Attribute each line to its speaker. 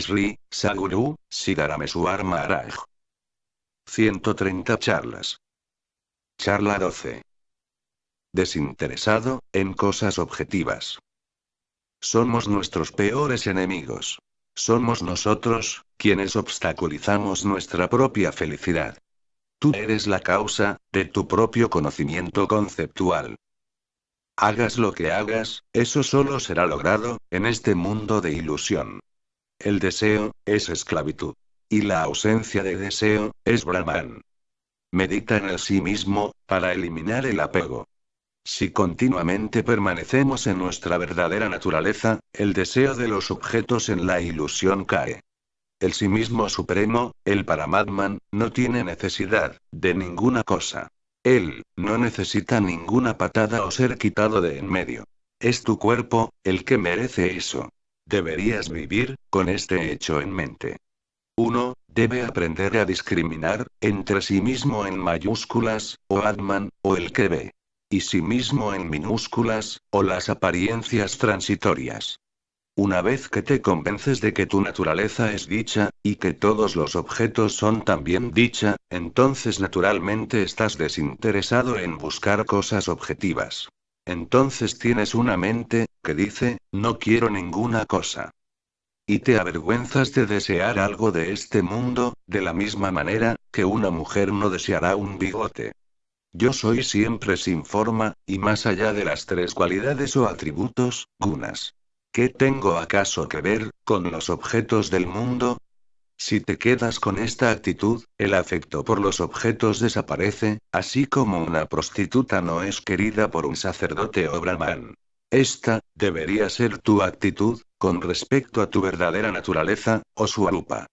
Speaker 1: Sri, Saguru, arma Maharaj. 130 charlas. Charla 12. Desinteresado, en cosas objetivas. Somos nuestros peores enemigos. Somos nosotros, quienes obstaculizamos nuestra propia felicidad. Tú eres la causa, de tu propio conocimiento conceptual. Hagas lo que hagas, eso solo será logrado, en este mundo de ilusión. El deseo, es esclavitud. Y la ausencia de deseo, es Brahman. Medita en el sí mismo, para eliminar el apego. Si continuamente permanecemos en nuestra verdadera naturaleza, el deseo de los objetos en la ilusión cae. El sí mismo supremo, el Paramatman, no tiene necesidad de ninguna cosa. Él no necesita ninguna patada o ser quitado de en medio. Es tu cuerpo, el que merece eso. Deberías vivir, con este hecho en mente. Uno, Debe aprender a discriminar, entre sí mismo en mayúsculas, o Adman, o el que ve. Y sí mismo en minúsculas, o las apariencias transitorias. Una vez que te convences de que tu naturaleza es dicha, y que todos los objetos son también dicha, entonces naturalmente estás desinteresado en buscar cosas objetivas. Entonces tienes una mente, que dice, no quiero ninguna cosa. Y te avergüenzas de desear algo de este mundo, de la misma manera, que una mujer no deseará un bigote. Yo soy siempre sin forma, y más allá de las tres cualidades o atributos, gunas. ¿Qué tengo acaso que ver, con los objetos del mundo? Si te quedas con esta actitud, el afecto por los objetos desaparece, así como una prostituta no es querida por un sacerdote o brahman. Esta, debería ser tu actitud, con respecto a tu verdadera naturaleza, o su arupa.